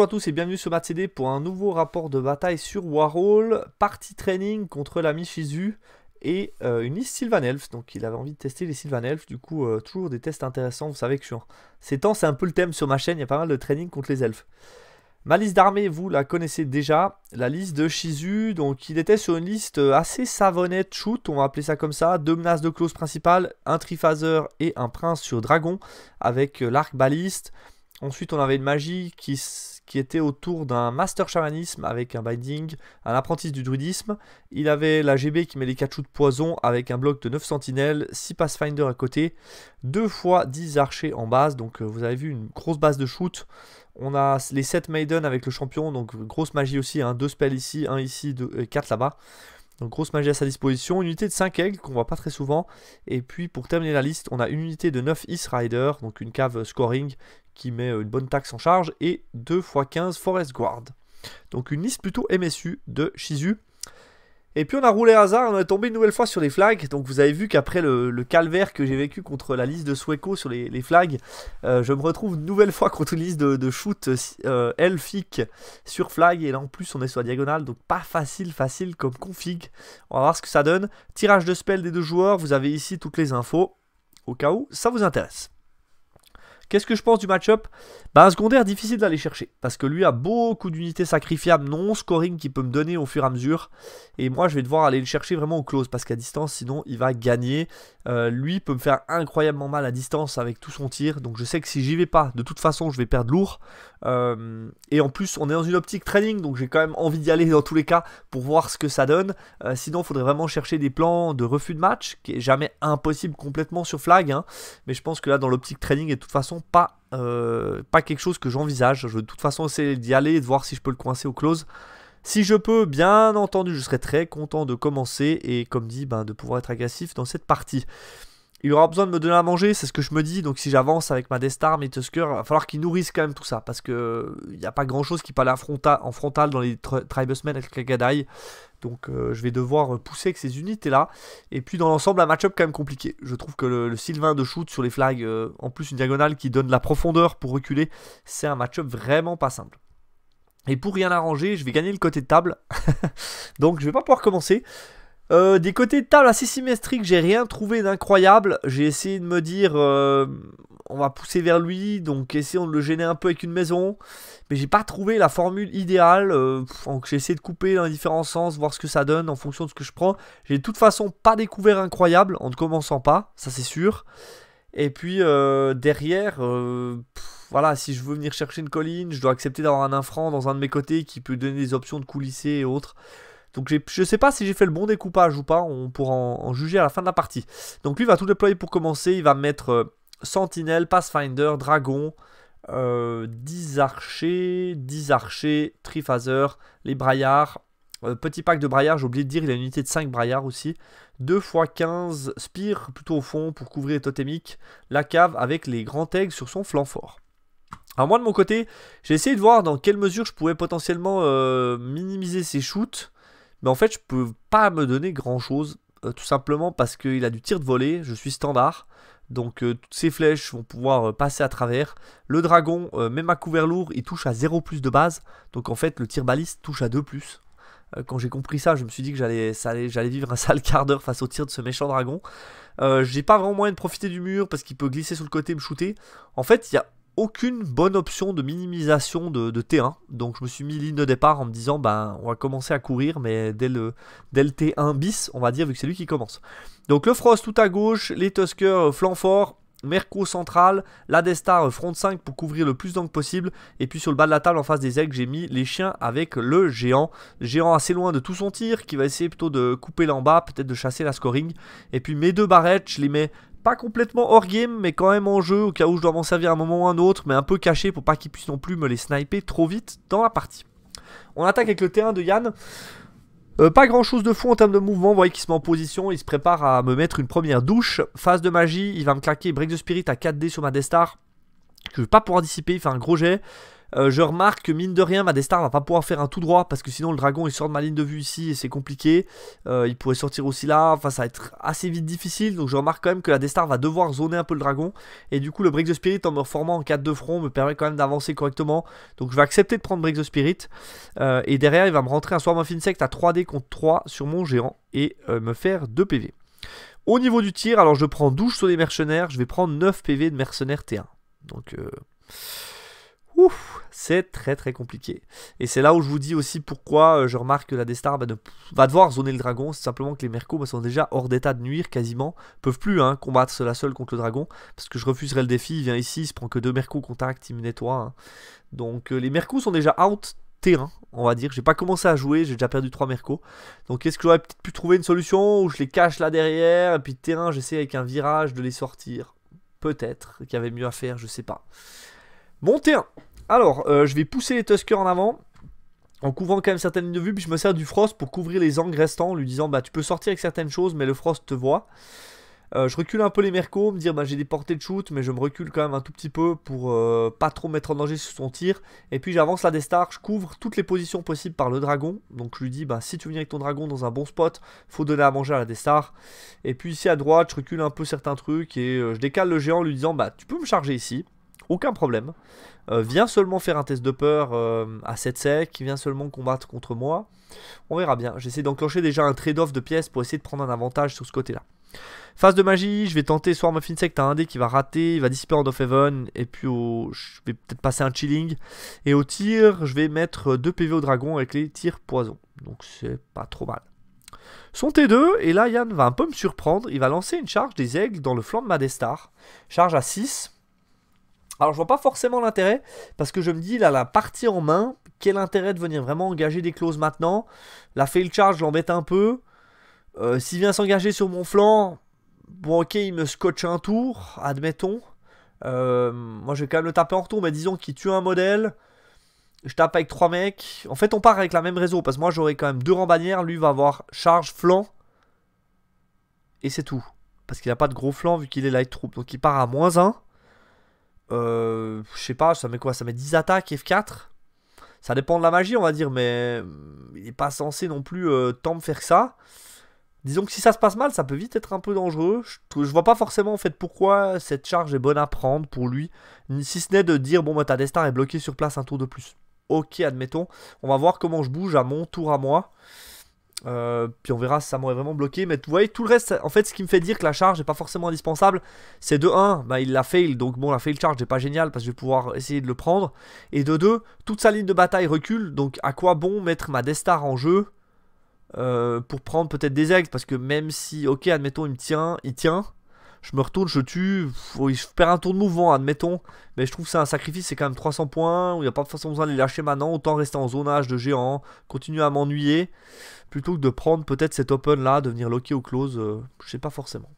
Bonjour à tous et bienvenue sur MatCD pour un nouveau rapport de bataille sur Warhol, partie training contre l'ami Shizu et euh, une liste Sylvan Elf. Donc il avait envie de tester les Sylvan Elf, du coup euh, toujours des tests intéressants, vous savez que je Ces temps c'est un peu le thème sur ma chaîne, il y a pas mal de training contre les elfes. Ma liste d'armée, vous la connaissez déjà, la liste de Shizu, donc il était sur une liste euh, assez savonnette shoot, on va appeler ça comme ça, deux menaces de close principales, un triphaser et un prince sur dragon, avec l'arc baliste. Ensuite on avait une magie qui qui était autour d'un master chamanisme avec un binding, un apprentice du druidisme. Il avait la GB qui met les 4 de poison avec un bloc de 9 sentinelles, 6 pathfinder à côté, 2 fois 10 archers en base. Donc euh, vous avez vu une grosse base de shoot. On a les 7 maiden avec le champion, donc grosse magie aussi, hein, 2 spells ici, 1 ici, 4 euh, là-bas. Donc grosse magie à sa disposition, une unité de 5 aigles qu'on voit pas très souvent. Et puis pour terminer la liste, on a une unité de 9 East Rider, donc une cave euh, scoring, qui met euh, une bonne taxe en charge, et 2 x 15 Forest Guard. Donc une liste plutôt MSU de Shizu. Et puis on a roulé hasard, on est tombé une nouvelle fois sur les flags. Donc vous avez vu qu'après le, calvaire que j'ai vécu contre la liste de sweco sur les, flags, euh, je me retrouve une nouvelle fois contre une liste de, shoot euh, elfique sur flag. Et là en plus on est sur la diagonale, donc pas facile, facile comme config. On va voir ce que ça donne. Tirage de spell des deux joueurs, vous avez ici toutes les infos, au cas où ça vous intéresse. Qu'est-ce que je pense du match-up bah, Un secondaire difficile d'aller chercher, parce que lui a beaucoup d'unités sacrifiables non-scoring qu'il peut me donner au fur et à mesure, et moi je vais devoir aller le chercher vraiment au close, parce qu'à distance sinon il va gagner. Euh, lui peut me faire incroyablement mal à distance avec tout son tir, donc je sais que si j'y vais pas, de toute façon je vais perdre lourd, euh, et en plus, on est dans une optique training, donc j'ai quand même envie d'y aller dans tous les cas pour voir ce que ça donne. Euh, sinon, il faudrait vraiment chercher des plans de refus de match, qui est jamais impossible complètement sur flag. Hein. Mais je pense que là, dans l'optique training, est de toute façon pas, euh, pas quelque chose que j'envisage. Je veux de toute façon essayer d'y aller et de voir si je peux le coincer au close. Si je peux, bien entendu, je serais très content de commencer et comme dit, ben, de pouvoir être agressif dans cette partie. Il aura besoin de me donner à manger, c'est ce que je me dis. Donc si j'avance avec ma Star, mes Tuskers, il va falloir qu'ils nourrissent quand même tout ça. Parce que il euh, n'y a pas grand chose qui peut aller en frontal dans les Tribesmen avec les Kagadai. Donc euh, je vais devoir euh, pousser avec ces unités-là. Et puis dans l'ensemble, un match-up quand même compliqué. Je trouve que le, Sylvain de shoot sur les flags, en plus une diagonale qui donne la profondeur pour reculer, c'est un match-up vraiment pas simple. Et pour rien arranger, je vais gagner le côté de table. Donc je vais pas pouvoir commencer. Euh, des côtés de table assez symétriques, j'ai rien trouvé d'incroyable. J'ai essayé de me dire, euh, on va pousser vers lui, donc essayons de le gêner un peu avec une maison. Mais j'ai pas trouvé la formule idéale. Euh, donc j'ai essayé de couper dans différents sens, voir ce que ça donne en fonction de ce que je prends. J'ai de toute façon pas découvert incroyable en ne commençant pas, ça c'est sûr. Et puis derrière, voilà, si je veux venir chercher une colline, je dois accepter d'avoir un infrant dans un de mes côtés qui peut donner des options de coulisser et autres. Donc je sais pas si j'ai fait le bon découpage ou pas, on pourra en, juger à la fin de la partie. Donc lui va tout déployer pour commencer, il va mettre euh, Sentinel, Sentinelle, Pathfinder, Dragon, 10 euh, archers, 10 archers, Triphaser, les braillards, euh, petit pack de braillards, j'ai oublié de dire, il a une unité de 5 braillards aussi. 2 x 15 spire plutôt au fond pour couvrir les la cave avec les grands aigles sur son flanc fort. Alors moi de mon côté, j'ai essayé de voir dans quelle mesure je pouvais potentiellement minimiser ses shoots mais en fait, je peux pas me donner grand-chose, euh, tout simplement parce qu'il a du tir de volée, je suis standard. Donc euh, toutes ces flèches vont pouvoir euh, passer à travers. Le dragon, même à couvert lourd, il touche à 0 plus de base. Donc en fait, le tir baliste touche à 2 plus. Quand j'ai compris ça, je me suis dit que j'allais, j'allais vivre un sale quart d'heure face au tir de ce méchant dragon. j'ai pas vraiment moyen de profiter du mur parce qu'il peut glisser sur le côté et me shooter. En fait, il y a aucune bonne option de minimisation de, T1. Donc je me suis mis ligne de départ en me disant ben on va commencer à courir mais dès le, dès T1 bis on va dire vu que c'est lui qui commence. Donc le Frost tout à gauche, les Tuskers euh, flanc fort, Merco central, la Destar euh, front 5 pour couvrir le plus d'angles possible. Et puis sur le bas de la table en face des aigles j'ai mis les chiens avec le géant. Géant assez loin de tout son tir qui va essayer plutôt de couper l'en bas, peut-être de chasser la scoring. Et puis mes deux barrettes je les mets pas complètement hors game, mais quand même en jeu, au cas où je dois m'en servir à un moment ou un autre, mais un peu caché pour pas qu'ils puissent non plus me les sniper trop vite dans la partie. On attaque avec le T1 de Yann. Euh, pas grand chose de fou en termes de mouvement, vous voyez qu'il se met en position, il se prépare à me mettre une première douche. Phase de magie, il va me claquer Break the Spirit à 4D sur ma Destar. Je ne vais pas pouvoir dissiper, il fait un gros jet. Euh, je remarque que mine de rien, ma Destar va pas pouvoir faire un tout droit parce que sinon le dragon il sort de ma ligne de vue ici et c'est compliqué. Euh, il pourrait sortir aussi là, enfin ça va être assez vite difficile. Donc je remarque quand même que la Destar va devoir zoner un peu le dragon. Et du coup le Break the Spirit en me reformant en 4 de front me permet quand même d'avancer correctement. Donc je vais accepter de prendre Break the Spirit. Euh, et derrière il va me rentrer un Swarm of Insect à 3D contre 3 sur mon géant et me faire 2 PV. Au niveau du tir, alors je prends 12 sur les mercenaires, je vais prendre 9 PV de mercenaires T1. Donc c'est très très compliqué. Et c'est là où je vous dis aussi pourquoi euh, je remarque que la Destar va devoir zoner le dragon. C'est simplement que les Mercos bah, sont déjà hors d'état de nuire quasiment. peuvent plus hein, combattre cela seule contre le dragon. Parce que je refuserais le défi. Il vient ici, il se prend que deux Mercos contact, il me nettoie. Hein. Donc euh, les Mercos sont déjà out terrain, on va dire. J'ai pas commencé à jouer, j'ai déjà perdu trois mercos. Donc est-ce que j'aurais peut-être pu trouver une solution où je les cache là derrière et puis terrain, j'essaie avec un virage de les sortir Peut-être qu'il y avait mieux à faire, je sais pas. Mon terrain alors, euh, je vais pousser les Tuskers en avant. En couvrant quand même certaines lignes de vue, puis je me sers du Frost pour couvrir les angles restants, en lui disant bah tu peux sortir avec certaines choses, mais le Frost te voit. Euh, je recule un peu les mercos, me dire bah, j'ai des portées de shoot, mais je me recule quand même un tout petit peu pour euh, pas trop mettre en danger sur son tir. Et puis j'avance la Destar, je couvre toutes les positions possibles par le dragon. Donc je lui dis bah, si tu viens avec ton dragon dans un bon spot, faut donner à manger à la Destar. Et puis ici à droite, je recule un peu certains trucs et je décale le géant en lui disant bah tu peux me charger ici aucun problème. Euh, viens seulement faire un test de peur euh, à 7 sec, vient seulement combattre contre moi. On verra bien. J'essaie d'enclencher déjà un trade-off de pièces pour essayer de prendre un avantage sur ce côté-là. Phase de magie, je vais tenter Swarm of Insect à un dé qui va rater, il va dissiper en of Heaven, et puis au... je vais peut-être passer un chilling. Et au tir, je vais mettre 2 PV au dragon avec les tirs poison. Donc c'est pas trop mal. Son T2, et là Yann va un peu me surprendre, il va lancer une charge des aigles dans le flanc de Madestar. Charge à 6, alors je vois pas forcément l'intérêt, parce que je me dis, là, la partie en main, quel intérêt de venir vraiment engager des clauses maintenant La fail charge, l'embête un peu. Euh, s'il vient s'engager sur mon flanc, bon ok, il me scotche un tour, admettons. Euh, moi je vais quand même le taper en retour, mais disons qu'il tue un modèle. Je tape avec 3 mecs. En fait on part avec la même réseau, parce que moi j'aurai quand même deux rangs bannières, lui va avoir charge, flanc. Et c'est tout. Parce qu'il a pas de gros flanc vu qu'il est light troop. Donc il part à moins 1. Euh, je sais pas, ça met quoi Ça met 10 attaques F4 Ça dépend de la magie, on va dire, mais hum, il n'est pas censé non plus euh, tant me faire que ça. Disons que si ça se passe mal, ça peut vite être un peu dangereux. Je, vois pas forcément en fait pourquoi cette charge est bonne à prendre pour lui, si ce n'est de dire bon, bah, ta destin est bloqué sur place un tour de plus. Ok, admettons. On va voir comment je bouge à mon tour à moi. Euh, puis on verra si ça m'aurait vraiment bloqué. Mais vous voyez, tout le reste, en fait, ce qui me fait dire que la charge n'est pas forcément indispensable, c'est de 1, bah, il la fail. Donc bon, la fail charge n'est pas génial parce que je vais pouvoir essayer de le prendre. Et de 2, toute sa ligne de bataille recule. Donc à quoi bon mettre ma Destar en jeu euh, pour prendre peut-être des eggs Parce que même si, ok, admettons, il me tient, il tient je me retourne, je tue, je perds un tour de mouvement, admettons, mais je trouve c'est un sacrifice, c'est quand même 300 points, il n'y a pas de façon besoin de les lâcher maintenant, autant rester en zonage de géant, continuer à m'ennuyer, plutôt que de prendre peut-être cet open là, De venir locker au close, je euh, je sais pas forcément.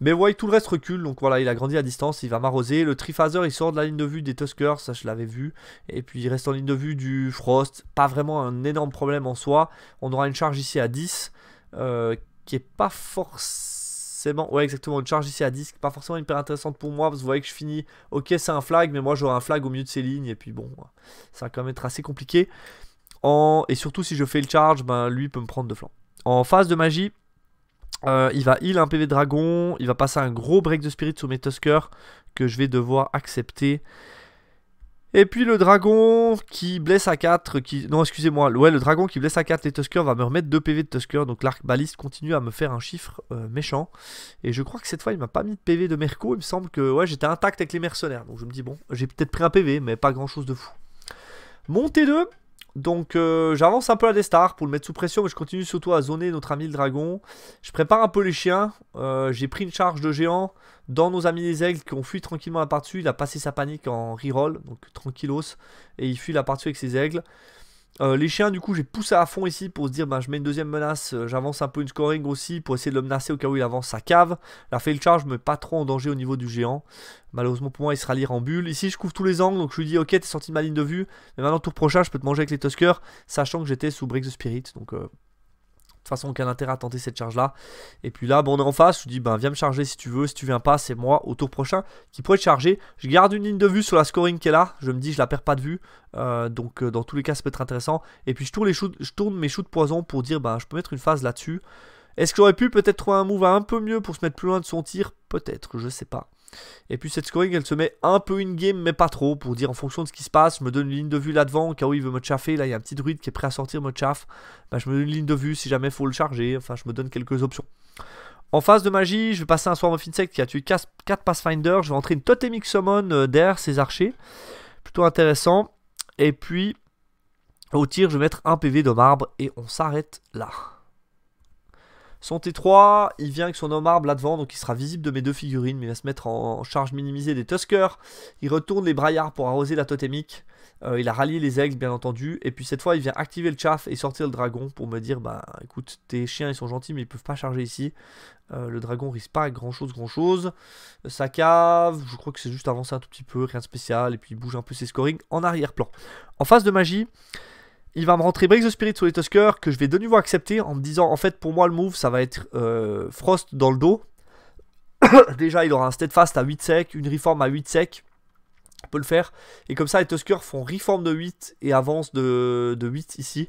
Mais ouais, tout le reste recule, donc voilà, il a grandi à distance, il va m'arroser. Le Triphaser, il sort de la ligne de vue des Tuskers, ça je l'avais vu. Et puis il reste en ligne de vue du Frost, pas vraiment un énorme problème en soi. On aura une charge ici à 10, euh, qui n'est pas forcément c'est ouais exactement, une charge ici à disque, pas forcément hyper intéressante pour moi, parce que vous voyez que je finis, ok c'est un flag, mais moi j'aurai un flag au milieu de ces lignes, et puis bon, ça va quand même être assez compliqué. En... Et surtout si je fais le charge, ben, lui peut me prendre de flanc. En phase de magie, euh, il va heal un PV dragon, il va passer un gros break de spirit sur mes tuskers que je vais devoir accepter. Et puis le dragon qui blesse à 4, qui... non excusez-moi, ouais le dragon qui blesse à 4 les Tuskers va me remettre 2 PV de Tusker, donc l'arc baliste continue à me faire un chiffre euh, méchant. Et je crois que cette fois il m'a pas mis de PV de Merco, il me semble que ouais j'étais intact avec les mercenaires, donc je me dis bon j'ai peut-être pris un PV mais pas grand chose de fou. Montée 2, donc euh, j'avance un peu à des stars pour le mettre sous pression, mais je continue surtout à zoner notre ami le dragon. Je prépare un peu les chiens. Euh, j'ai pris une charge de géant dans nos amis les aigles qui ont fui tranquillement à part dessus. Il a passé sa panique en reroll, donc tranquillos. Et il fuit la part avec ses aigles. Euh, les chiens, du coup, j'ai poussé à fond ici pour se dire, bah je mets une deuxième menace, euh, j'avance un peu une scoring aussi pour essayer de le menacer au cas où il avance sa cave. La fail charge me pas trop en danger au niveau du géant. Malheureusement pour moi, il sera lire en bulle. Ici, je couvre tous les angles, donc je lui dis, ok, t'es sorti de ma ligne de vue, mais maintenant, tour prochain, je peux te manger avec les Tuskers, sachant que j'étais sous Break the Spirit, donc euh, de toute façon aucun intérêt à tenter cette charge là. Et puis là, on est en face, je dis ben viens me charger si tu veux, si tu viens pas, c'est moi au tour prochain qui pourrait te charger. Je garde une ligne de vue sur la scoring qui est là, je me dis je la perds pas de vue, euh, donc euh, dans tous les cas ça peut être intéressant. Et puis je tourne, les choux je mes shoots poison pour dire ben je peux mettre une phase là-dessus. Est-ce que j'aurais pu peut-être trouver un move un peu mieux pour se mettre plus loin de son tir Peut-être, je sais pas. Et puis cette scoring, elle se met un peu in game, mais pas trop, pour dire en fonction de ce qui se passe. Je me donne une ligne de vue là-devant, cas où il veut me chaffer. Là, il y a un petit druide qui est prêt à sortir me chaffe bah, je me donne une ligne de vue si jamais il faut le charger. Enfin, je me donne quelques options. En phase de magie, je vais passer un Swarm of Insect qui a tué 4 Pathfinder. Je vais entrer une Totemic Summon euh, derrière ses archers. Plutôt intéressant. Et puis, au tir, je vais mettre un PV de marbre et on s'arrête là. Son T3, il vient avec son homme là devant, donc il sera visible de mes deux figurines, mais il va se mettre en, charge minimisée des Tuskers. Il retourne les braillards pour arroser la totémique. Euh, il a rallié les aigles bien entendu. Et puis cette fois, il vient activer le chaff et sortir le dragon pour me dire Bah écoute, tes chiens ils sont gentils, mais ils peuvent pas charger ici. Euh, le dragon risque pas grand chose, grand chose. Sa cave, je crois que c'est juste avancer un tout petit peu, rien de spécial. Et puis il bouge un peu ses scorings en arrière-plan. En phase de magie, il va me rentrer Break the Spirit sur les Tuskers que je vais de nouveau accepter en me disant en fait pour moi le move ça va être euh, Frost dans le dos. Déjà il aura un Steadfast à 8 sec, une Reform à 8 sec. On peut le faire. Et comme ça les Tuskers font Reform de 8 et avance de, 8 ici.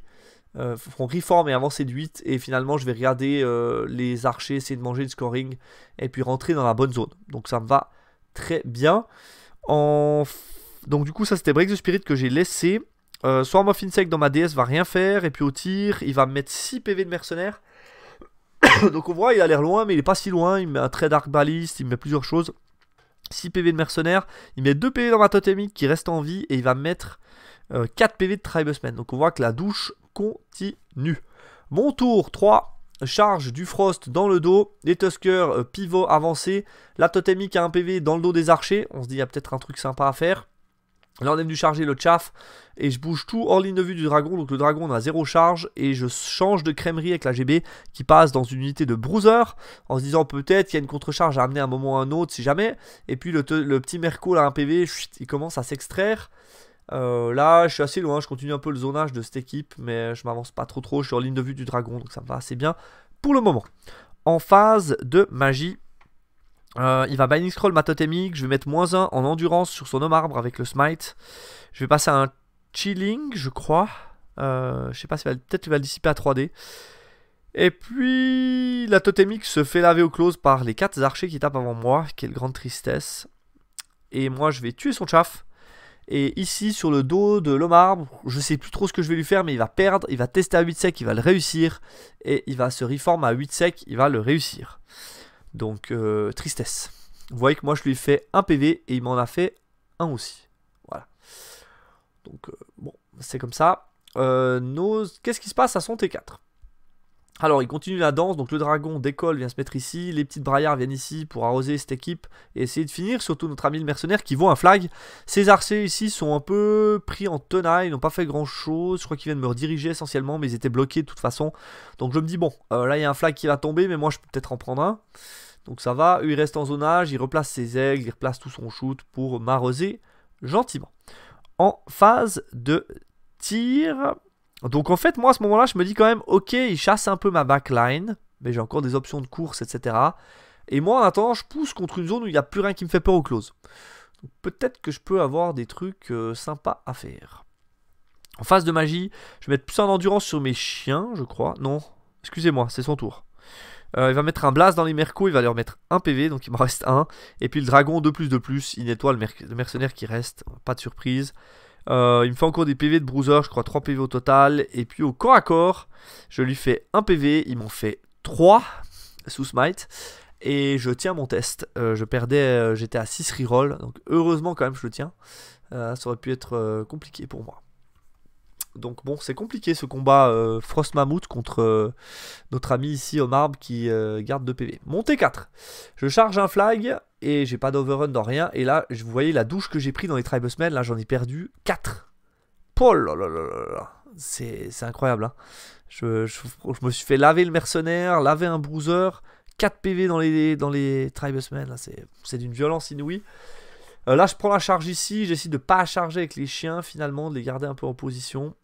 Euh, font Reform et avancer de 8. Et finalement je vais regarder euh, les archers, essayer de manger le scoring et puis rentrer dans la bonne zone. Donc ça me va très bien. Donc du coup ça c'était Break the Spirit que j'ai laissé. Euh, Swarm of Insect dans ma DS va rien faire, et puis au tir, il va me mettre 6 PV de mercenaire. Donc on voit, il a l'air loin, mais il est pas si loin. Il met un très d'arc baliste, il met plusieurs choses. 6 PV de mercenaire, il met 2 PV dans ma totémique qui reste en vie, et il va mettre 4 euh, PV de tribesman. Donc on voit que la douche continue. Mon tour 3, charge du frost dans le dos, Les tuskers euh, pivot avancé, la totémique a un PV dans le dos des archers, on se dit il y a peut-être un truc sympa à faire. Là on est venu charger le chaff et je bouge tout hors ligne de vue du dragon, donc le dragon on a zéro charge et je change de crèmerie avec la GB qui passe dans une unité de bruiser en se disant peut-être qu'il y a une contrecharge à amener à un moment ou à un autre si jamais. Et puis le, petit Merco là, un PV, il commence à s'extraire. Euh, là, je suis assez loin, je continue un peu le zonage de cette équipe, mais je m'avance pas trop trop, je suis en ligne de vue du dragon, donc ça me va assez bien pour le moment. En phase de magie, euh, il va Binding Scroll ma totémique. Je vais mettre moins 1 en endurance sur son homme avec le smite. Je vais passer à un chilling, je crois. Euh, je sais pas, si peut-être il va le dissiper à 3D. Et puis la totémique se fait laver au close par les 4 archers qui tapent avant moi. Quelle grande tristesse. Et moi je vais tuer son chaff. Et ici sur le dos de l'homme arbre, je sais plus trop ce que je vais lui faire, mais il va perdre, il va tester à 8 sec, il va le réussir. Et il va se reform à 8 sec, il va le réussir. Donc, euh, tristesse. Vous voyez que moi, je lui ai fait un PV et il m'en a fait un aussi. Voilà. Donc, euh, bon, c'est comme ça. Euh, nos... Qu'est-ce qui se passe à son T4 alors il continue la danse, donc le dragon décolle, vient se mettre ici, les petites braillards viennent ici pour arroser cette équipe et essayer de finir, surtout notre ami le mercenaire qui vaut un flag. Ces arcés ici sont un peu pris en tenaille, ils n'ont pas fait grand chose, je crois qu'ils viennent me rediriger essentiellement mais ils étaient bloqués de toute façon. Donc je me dis bon, là il y a un flag qui va tomber mais moi je peux peut-être en prendre un. Donc ça va, il reste en zonage, il replace ses aigles, il replace tout son shoot pour m'arroser gentiment. En phase de tir, donc en fait moi à ce moment-là je me dis quand même ok il chasse un peu ma backline, mais j'ai encore des options de course etc. Et moi en attendant je pousse contre une zone où il n'y a plus rien qui me fait peur au close. Donc peut-être que je peux avoir des trucs euh, sympas à faire. En phase de magie, je vais mettre plus en endurance sur mes chiens je crois. Non, excusez-moi c'est son tour. Euh, il va mettre un blast dans les mercos, il va leur mettre un PV, donc il m'en reste un. Et puis le dragon, de plus de plus, il nettoie le, mercenaire qui reste, pas de surprise. Euh, il me fait encore des PV de bruiser, je crois 3 PV au total. Et puis au corps à corps, je lui fais un PV, ils m'en fait 3 sous smite. Et je tiens mon test. Euh, je perdais, j'étais à 6 rerolls, donc heureusement quand même je le tiens. ça aurait pu être compliqué pour moi. Donc bon, c'est compliqué ce combat euh, Frost Mammouth contre euh, notre ami ici au qui euh, garde 2 PV. montez 4. Je charge un flag et j'ai pas d'overrun dans rien. Et là, vous voyez la douche que j'ai pris dans les Tribesmen, là j'en ai perdu 4. Oh là là là c'est incroyable. Hein. Je, me suis fait laver le mercenaire, laver un bruiser, 4 PV dans les, dans les c'est d'une violence inouïe. là, je prends la charge ici. J'essaie de ne pas charger avec les chiens, finalement, de les garder un peu en position.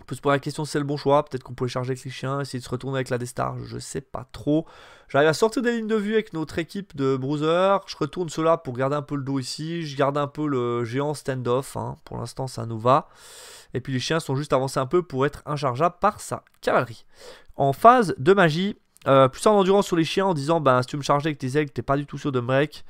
On peut se poser la question c'est le bon choix. Peut-être qu'on pourrait charger avec les chiens, essayer de se retourner avec la Destar, je sais pas trop. J'arrive à sortir des lignes de vue avec notre équipe de Bruiser. Je retourne cela pour garder un peu le dos ici. Je garde un peu le géant standoff. Hein. Pour l'instant, ça nous va. Et puis les chiens sont juste avancés un peu pour être inchargeables par sa cavalerie. En phase de magie, euh, plus en endurance sur les chiens en disant ben, si tu me chargeais avec tes tu t'es pas du tout sûr de me break.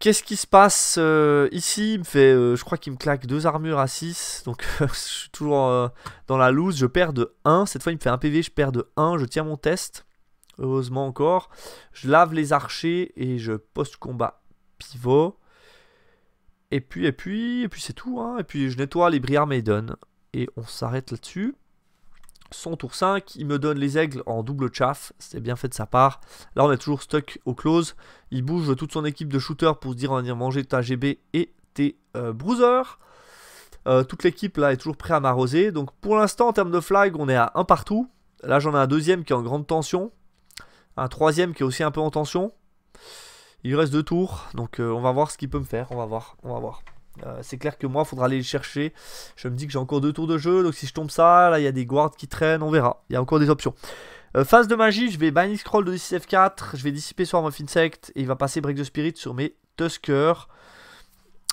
Qu'est-ce qui se passe euh, ici il me fait, euh, Je crois qu'il me claque deux armures à 6. Donc je suis toujours euh, dans la loose. Je perds de 1. Cette fois, il me fait un PV. Je perds de 1. Je tiens mon test. Heureusement encore. Je lave les archers et je poste combat pivot. Et puis, et puis, et puis c'est tout. Hein. Et puis je nettoie les Briar Maiden. Et on s'arrête là-dessus son tour 5, il me donne les aigles en double chaff, c'est bien fait de sa part. Là on est toujours stuck au close, il bouge toute son équipe de shooter pour se dire on va venir manger ta GB et tes euh, bruisers. Euh, toute l'équipe là est toujours prêt à m'arroser, donc pour l'instant en termes de flag on est à un partout. Là j'en ai un deuxième qui est en grande tension, un troisième qui est aussi un peu en tension. Il reste deux tours, donc euh, on va voir ce qu'il peut me faire, on va voir, on va voir. Euh, c'est clair que moi, il faudra aller le chercher. Je me dis que j'ai encore deux tours de jeu, donc si je tombe ça, là, il y a des guards qui traînent, on verra. Il y a encore des options. Euh, phase de magie, je vais Binding Scroll de 6 F4, je vais dissiper Swarm of Insect, et il va passer Break the Spirit sur mes Tuskers.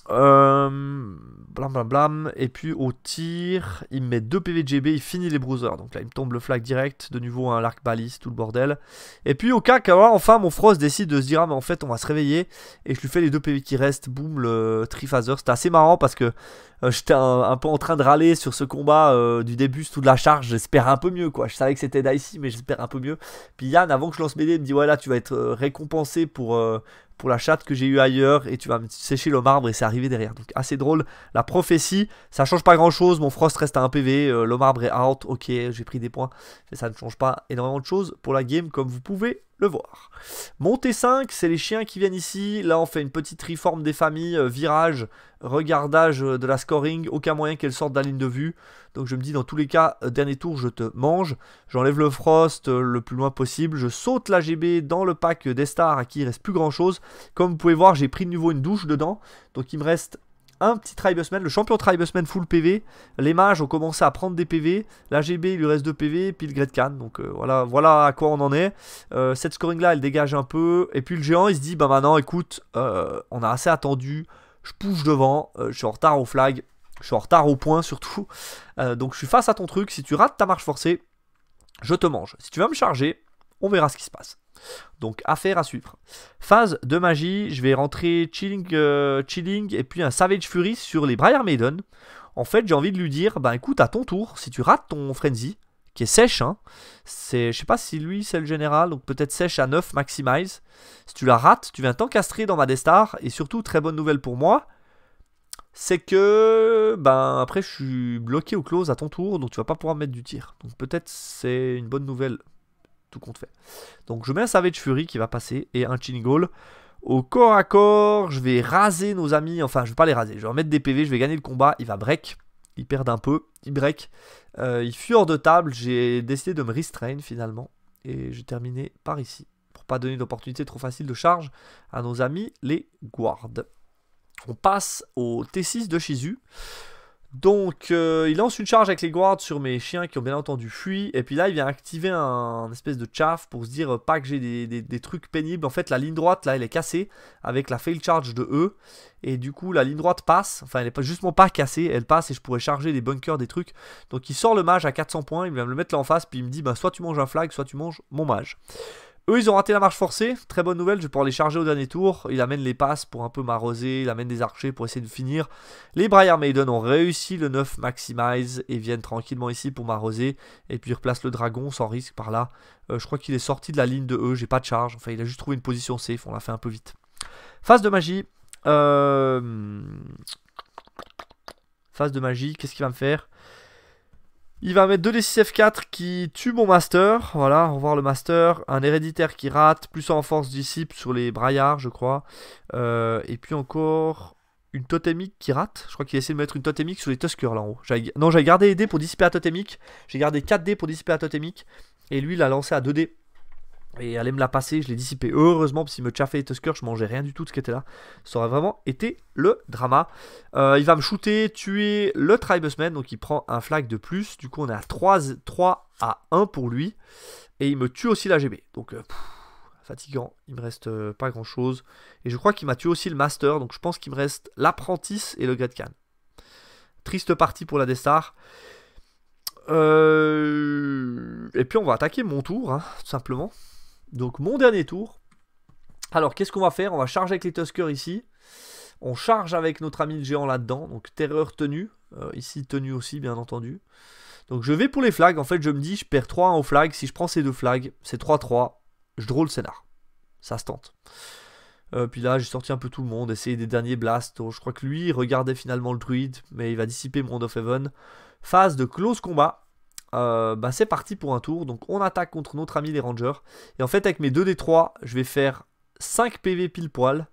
Euh, blam blam blam. Et puis au tir, il met 2 GB il finit les bruisers. Donc là, il me tombe le flag direct. De nouveau, un l'arc balise, tout le bordel. Et puis au cas enfin mon Frost décide de se dire Ah, mais en fait, on va se réveiller. Et je lui fais les 2 PV qui restent. Boum, le triphaser. C'était assez marrant parce que euh, j'étais un, peu en train de râler sur ce combat euh, du début, tout de la charge. J'espère un peu mieux quoi. Je savais que c'était Dicey, mais j'espère un peu mieux. Puis Yann, avant que je lance mes dés, me dit Ouais, là, tu vas être récompensé pour pour la chatte que j'ai eu ailleurs et tu vas me sécher le marbre et c'est arrivé derrière. Donc assez drôle. La prophétie, ça change pas grand chose. Mon Frost reste à un PV, euh, le marbre est out, ok, j'ai pris des points, mais ça ne change pas énormément de choses pour la game comme vous pouvez le voir. monter 5, c'est les chiens qui viennent ici. Là, on fait une petite réforme des familles, euh, virage, regardage euh, de la scoring. Aucun moyen qu'elle sorte de la ligne de vue. Donc je me dis, dans tous les cas, euh, dernier tour, je te mange. J'enlève le Frost le plus loin possible. Je saute la GB dans le pack des stars à qui il reste plus grand-chose. Comme vous pouvez voir, j'ai pris de nouveau une douche dedans. Donc il me reste un petit Tribusman, le champion Tribusman full PV. Les mages ont commencé à prendre des PV. L'AGB, il lui reste 2 PV. Puis le Great Donc euh, voilà, voilà à quoi on en est. Euh, cette scoring là, elle dégage un peu. Et puis le géant, il se dit Bah maintenant, écoute, euh, on a assez attendu. Je pousse devant. je suis en retard au flag. Je suis en retard au point surtout. donc je suis face à ton truc. Si tu rates ta marche forcée, je te mange. Si tu vas me charger, on verra ce qui se passe. Donc affaire à suivre. Phase de magie, je vais rentrer Chilling, euh, chilling et puis un Savage Fury sur les Briar Maiden. En fait, j'ai envie de lui dire, bah écoute, à ton tour, si tu rates ton Frenzy, qui est sèche, hein, c'est, je sais pas si lui c'est le général, donc peut-être sèche à 9, maximize. Si tu la rates, tu viens t'encastrer dans ma Destar, et surtout, très bonne nouvelle pour moi, c'est que ben après je suis bloqué au close à ton tour donc tu vas pas pouvoir mettre du tir. Donc peut-être c'est une bonne nouvelle tout compte fait. Donc je mets un Savage Fury qui va passer et un Chin Goal. Au corps à corps, je vais raser nos amis, enfin je vais pas les raser, je vais mettre des PV, je vais gagner le combat, il va break, il perd un peu, il break, euh, il fuit hors de table, j'ai décidé de me restrain finalement, et j'ai terminé par ici, pour pas donner d'opportunité trop facile de charge à nos amis les guards. On passe au T6 de Shizu. Donc, euh, il lance une charge avec les guards sur mes chiens qui ont bien entendu fui. Et puis là, il vient activer un, espèce de chaff pour se dire euh, pas que j'ai des, trucs pénibles. En fait, la ligne droite, là, elle est cassée avec la fail charge de eux Et du coup, la ligne droite passe. Enfin, elle est pas, justement pas cassée. Elle passe et je pourrais charger des bunkers, des trucs. Donc, il sort le mage à 400 points. Il vient me le mettre là en face. Puis il me dit bah, soit tu manges un flag, soit tu manges mon mage. Eux, ils ont raté la marche forcée. Très bonne nouvelle, je vais pouvoir les charger au dernier tour. Il amène les passes pour un peu m'arroser. Il amène des archers pour essayer de finir. Les Briar Maiden ont réussi le 9 Maximize et viennent tranquillement ici pour m'arroser. Et puis, ils replacent le dragon sans risque par là. Euh, je crois qu'il est sorti de la ligne de eux, J'ai pas de charge. Enfin, il a juste trouvé une position safe. On l'a fait un peu vite. Phase de magie. Euh, phase de magie, qu'est-ce qu'il va me faire il va mettre 2d6 F4 qui tue mon master. Voilà, on revoir le master. Un héréditaire qui rate, plus en force disciple sur les braillards, je crois. Euh, et puis encore une totémique qui rate. Je crois qu'il essaie de mettre une totémique sur les Tuskers là en haut. Non, j'avais gardé les dés pour dissiper la totémique. J'ai gardé 4 dés pour dissiper la totémique. Et lui, il a lancé à 2 dés et allait me la passer, je l'ai dissipé. Heureusement, parce qu'il me chaffait Tusker, je mangeais rien du tout de ce qui était là. Ça aurait vraiment été le drama. Euh, il va me shooter, tuer le Tribesman, donc il prend un flag de plus. Du coup, on est à 3, 3 à 1 pour lui. Et il me tue aussi la GB. Donc, euh, fatigant, il me reste euh, pas grand chose. Et je crois qu'il m'a tué aussi le Master, donc je pense qu'il me reste l'apprentice et le Great Khan. Triste partie pour la Destar. Et puis on va attaquer mon tour, hein, tout simplement. Donc mon dernier tour. Alors qu'est-ce qu'on va faire On va charger avec les Tuskers ici. On charge avec notre ami le géant là-dedans. Donc terreur tenue. Euh, ici tenue aussi bien entendu. Donc je vais pour les flags. En fait je me dis je perds 3-1 aux flags. Si je prends ces deux flags, c'est 3-3. Je drôle scénar. Ça se tente. Euh, puis là j'ai sorti un peu tout le monde. Essayer des derniers blasts. je crois que lui regardait finalement le druide. Mais il va dissiper mon of Heaven. Phase de close combat. Euh, bah, c'est parti pour un tour. Donc on attaque contre notre ami les Rangers. Et en fait avec mes 2 D3, je vais faire 5 PV pile poil.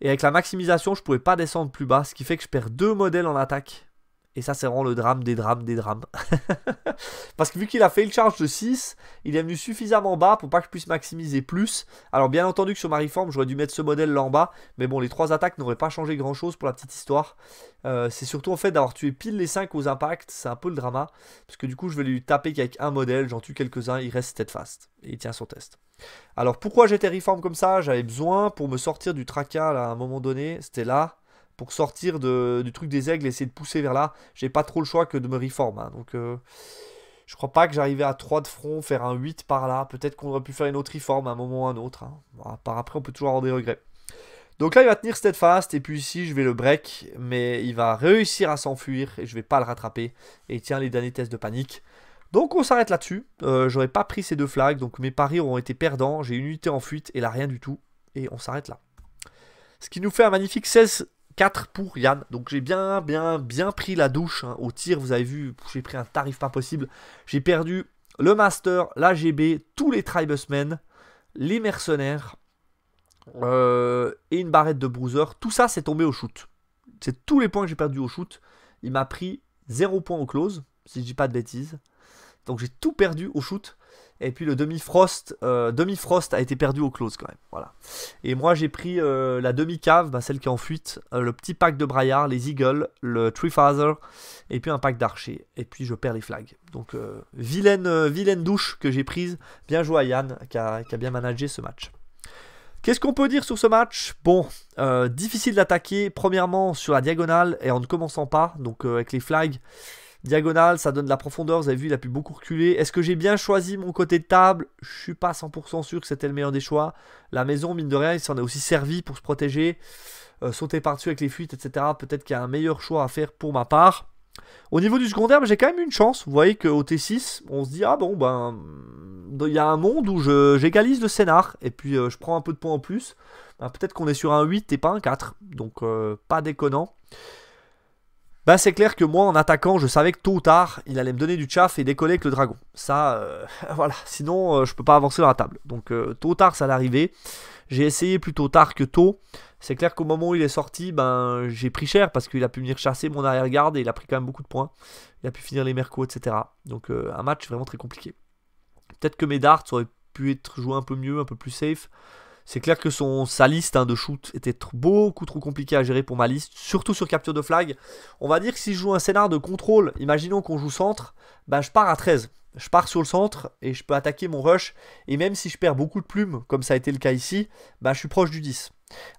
Et avec la maximisation, je pouvais pas descendre plus bas, ce qui fait que je perds deux modèles en attaque. Et ça, c'est vraiment le drame des drames des drames. Parce que vu qu'il a fait le charge de 6, il est venu suffisamment bas pour pas que je puisse maximiser plus. Alors bien entendu que sur ma réforme, j'aurais dû mettre ce modèle là en bas. Mais bon, les trois attaques n'auraient pas changé grand-chose pour la petite histoire. Euh, c'est surtout en fait d'avoir tué pile les 5 aux impacts. C'est un peu le drama. Parce que du coup, je vais lui taper qu'avec un modèle, j'en tue quelques-uns, il reste steadfast. Et il tient son test. Alors pourquoi j'étais réforme comme ça J'avais besoin pour me sortir du tracas à un moment donné. C'était là pour sortir du truc des aigles et essayer de pousser vers là. J'ai pas trop le choix que de me reformer. Hein. donc euh, je crois pas que j'arrivais à 3 de front, faire un 8 par là. Peut-être qu'on aurait pu faire une autre reform à un moment ou à un autre. Hein. par après, on peut toujours avoir des regrets. Donc là, il va tenir steadfast, et puis ici, je vais le break, mais il va réussir à s'enfuir, et je vais pas le rattraper. Et tiens, les derniers tests de panique. Donc on s'arrête là-dessus, euh, j'aurais pas pris ces deux flags, donc mes paris auront été perdants, j'ai une unité en fuite, et là rien du tout, et on s'arrête là. Ce qui nous fait un magnifique 16 4 pour Yann. Donc j'ai bien, bien, bien pris la douche. Hein. Au tir, vous avez vu, j'ai pris un tarif pas possible. J'ai perdu le Master, l'AGB, tous les Tribesmen, les Mercenaires euh, et une barrette de Bruiser. Tout ça, c'est tombé au shoot. C'est tous les points que j'ai perdu au shoot. Il m'a pris 0 points au close, si je dis pas de bêtises. Donc j'ai tout perdu au shoot. Et puis le demi-frost, euh, demi-frost a été perdu au close quand même. Voilà. Et moi j'ai pris euh, la demi-cave, bah, celle qui est en fuite, euh, le petit pack de Braillard, les Eagles, le Tree Father, et puis un pack d'archers. Et puis je perds les flags. Donc vilaine, vilaine douche que j'ai prise. Bien joué à Yann qui a, qui a bien managé ce match. Qu'est-ce qu'on peut dire sur ce match Bon, difficile d'attaquer, premièrement sur la diagonale et en ne commençant pas, donc avec les flags diagonale, ça donne de la profondeur, vous avez vu, il a pu beaucoup reculer. Est-ce que j'ai bien choisi mon côté de table Je suis pas 100% sûr que c'était le meilleur des choix. La maison, mine de rien, il s'en est aussi servi pour se protéger, euh, sauter par-dessus avec les fuites, etc. Peut-être qu'il y a un meilleur choix à faire pour ma part. Au niveau du secondaire, j'ai quand même une chance. Vous voyez qu'au T6, on se dit Ah bon, ben, il y a un monde où j'égalise le scénar et puis euh, je prends un peu de points en plus. Ben, peut-être qu'on est sur un 8 et pas un 4, donc euh, pas déconnant. Bah, c'est clair que moi en attaquant je savais que tôt ou tard il allait me donner du chaff et décoller avec le dragon. Ça euh, voilà, sinon je euh, je peux pas avancer dans la table. Donc euh, tôt ou tard ça allait arriver. J'ai essayé plutôt tard que tôt. C'est clair qu'au moment où il est sorti, ben j'ai pris cher parce qu'il a pu venir chasser mon arrière-garde et il a pris quand même beaucoup de points. Il a pu finir les mercos, etc. Donc un match vraiment très compliqué. Peut-être que mes darts auraient pu être joués un peu mieux, un peu plus safe. C'est clair que son, sa liste hein, de shoot était beaucoup trop compliquée à gérer pour ma liste, surtout sur capture de flag. On va dire que si je joue un scénar de contrôle, imaginons qu'on joue centre, bah, je pars à 13. Je pars sur le centre et je peux attaquer mon rush. Et même si je perds beaucoup de plumes, comme ça a été le cas ici, bah, je suis proche du 10.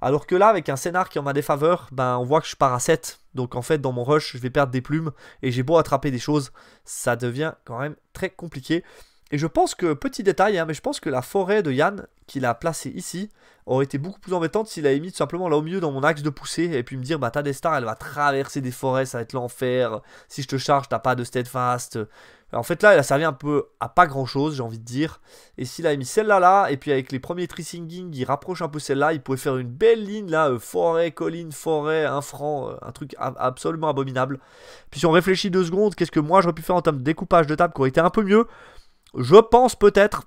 Alors que là, avec un scénar qui en ma défaveur, bah, on voit que je pars à 7. Donc en fait, dans mon rush, je vais perdre des plumes et j'ai beau attraper des choses, ça devient quand même très compliqué. Et je pense que, petit détail, hein, mais je pense que la forêt de Yann, qu'il a placée ici, aurait été beaucoup plus embêtante s'il avait mis tout simplement là au milieu dans mon axe de poussée et puis me dire, bah t'as des stars, elle va traverser des forêts, ça va être l'enfer, si je te charge, t'as pas de steadfast. En fait là, elle a servi un peu à pas grand chose, j'ai envie de dire. Et s'il avait mis celle-là là, et puis avec les premiers tricinging, il rapproche un peu celle-là, il pouvait faire une belle ligne là, euh, forêt, colline, forêt, un franc, euh, un truc absolument abominable. Puis si on réfléchit deux secondes, qu'est-ce que moi j'aurais pu faire en termes de découpage de table qui aurait été un peu mieux je pense peut-être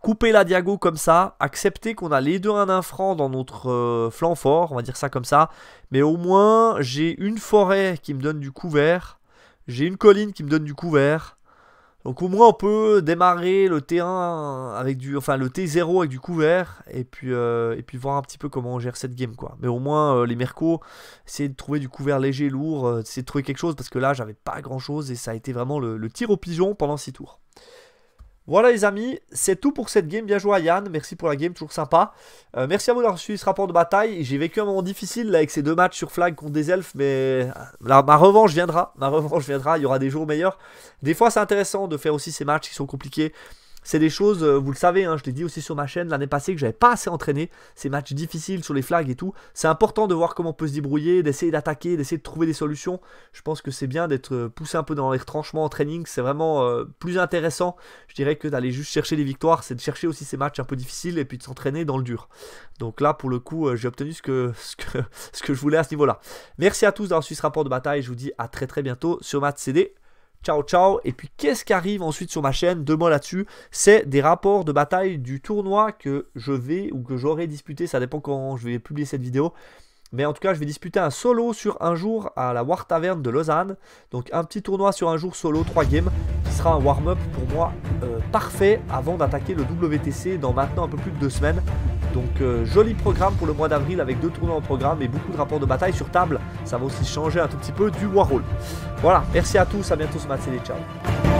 couper la Diago comme ça, accepter qu'on a les deux un franc dans notre euh, flanc fort, on va dire ça comme ça, mais au moins j'ai une forêt qui me donne du couvert, j'ai une colline qui me donne du couvert, donc au moins on peut démarrer le t avec du, enfin le T0 avec du couvert et puis euh, et puis voir un petit peu comment on gère cette game quoi. Mais au moins euh, les mercos, essayer de trouver du couvert léger lourd, essayer de trouver quelque chose parce que là j'avais pas grand chose et ça a été vraiment le, le tir au pigeon pendant 6 tours. Voilà les amis, c'est tout pour cette game. Bien joué à Yann, merci pour la game, toujours sympa. Euh, merci à vous d'avoir ce rapport de bataille. J'ai vécu un moment difficile avec ces deux matchs sur flag contre des elfes, mais euh, ma revanche viendra. Ma revanche viendra, il y aura des jours meilleurs. Des fois c'est intéressant de faire aussi ces matchs qui sont compliqués. C'est des choses, euh, vous le savez, hein, je l'ai dit aussi sur ma chaîne l'année passée que j'avais pas assez entraîné. Ces matchs difficiles sur les flags et tout. C'est important de voir comment on peut se débrouiller, d'essayer d'attaquer, d'essayer de trouver des solutions. Je pense que c'est bien d'être euh, poussé un peu dans les retranchements en training. C'est vraiment euh, plus intéressant, je dirais, que d'aller juste chercher les victoires. C'est de chercher aussi ces matchs un peu difficiles et puis de s'entraîner dans le dur. Donc là, pour le coup, j'ai obtenu ce que, que, je voulais à ce niveau-là. Merci à tous d'avoir suivi ce rapport de bataille. Je vous dis à très très bientôt sur CD. Ciao, ciao. Et puis, qu'est-ce qui arrive ensuite sur ma chaîne demain là-dessus. C'est des rapports de bataille du tournoi que je vais ou que j'aurai disputé. Ça dépend quand je vais publier cette vidéo. Mais en tout cas, je vais disputer un solo sur un jour à la War Tavern de Lausanne. Donc un petit tournoi sur un jour solo, 3 games, qui sera un warm-up pour moi euh, parfait avant d'attaquer le WTC dans maintenant un peu plus de deux semaines. Donc euh, joli programme pour le mois d'avril avec deux tournois en programme et beaucoup de rapports de bataille sur table. Ça va aussi changer un tout petit peu du Warhol. Voilà, merci à tous, à bientôt ce matin, ciao